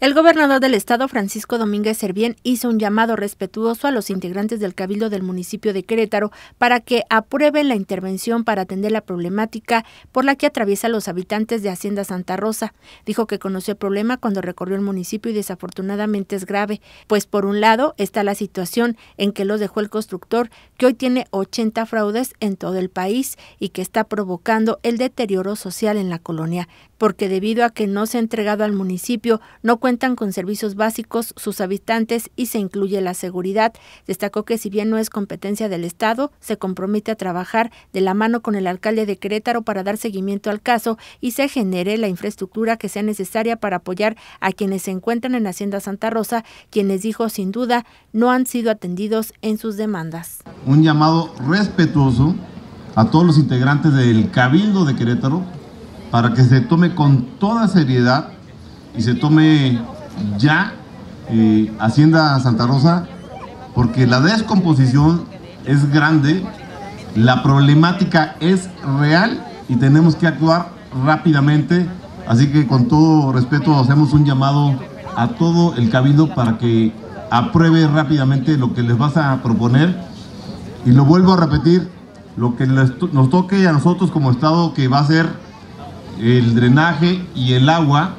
El gobernador del estado, Francisco Domínguez Servién, hizo un llamado respetuoso a los integrantes del Cabildo del municipio de Querétaro para que aprueben la intervención para atender la problemática por la que atraviesan los habitantes de Hacienda Santa Rosa. Dijo que conoció el problema cuando recorrió el municipio y desafortunadamente es grave, pues por un lado está la situación en que los dejó el constructor, que hoy tiene 80 fraudes en todo el país y que está provocando el deterioro social en la colonia, porque debido a que no se ha entregado al municipio, no cuenta cuentan con servicios básicos sus habitantes y se incluye la seguridad. Destacó que si bien no es competencia del Estado, se compromete a trabajar de la mano con el alcalde de Querétaro para dar seguimiento al caso y se genere la infraestructura que sea necesaria para apoyar a quienes se encuentran en Hacienda Santa Rosa, quienes dijo sin duda no han sido atendidos en sus demandas. Un llamado respetuoso a todos los integrantes del Cabildo de Querétaro para que se tome con toda seriedad y se tome ya eh, Hacienda Santa Rosa, porque la descomposición es grande, la problemática es real y tenemos que actuar rápidamente. Así que con todo respeto hacemos un llamado a todo el cabildo para que apruebe rápidamente lo que les vas a proponer. Y lo vuelvo a repetir, lo que nos toque a nosotros como Estado que va a ser el drenaje y el agua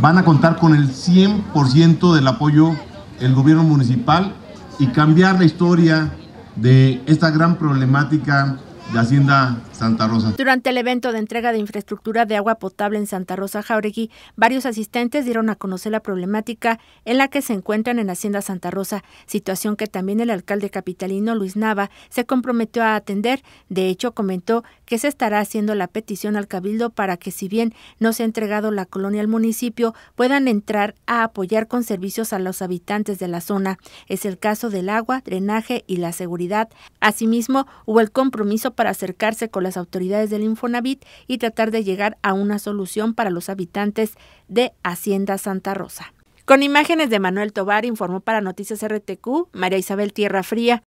van a contar con el 100% del apoyo del gobierno municipal y cambiar la historia de esta gran problemática de Hacienda Santa Rosa. Durante el evento de entrega de infraestructura de agua potable en Santa Rosa Jauregui, varios asistentes dieron a conocer la problemática en la que se encuentran en Hacienda Santa Rosa, situación que también el alcalde capitalino Luis Nava se comprometió a atender. De hecho, comentó que se estará haciendo la petición al cabildo para que si bien no se ha entregado la colonia al municipio, puedan entrar a apoyar con servicios a los habitantes de la zona. Es el caso del agua, drenaje y la seguridad. Asimismo, hubo el compromiso para acercarse con las autoridades del Infonavit y tratar de llegar a una solución para los habitantes de Hacienda Santa Rosa. Con imágenes de Manuel Tobar informó para Noticias RTQ María Isabel Tierra Fría.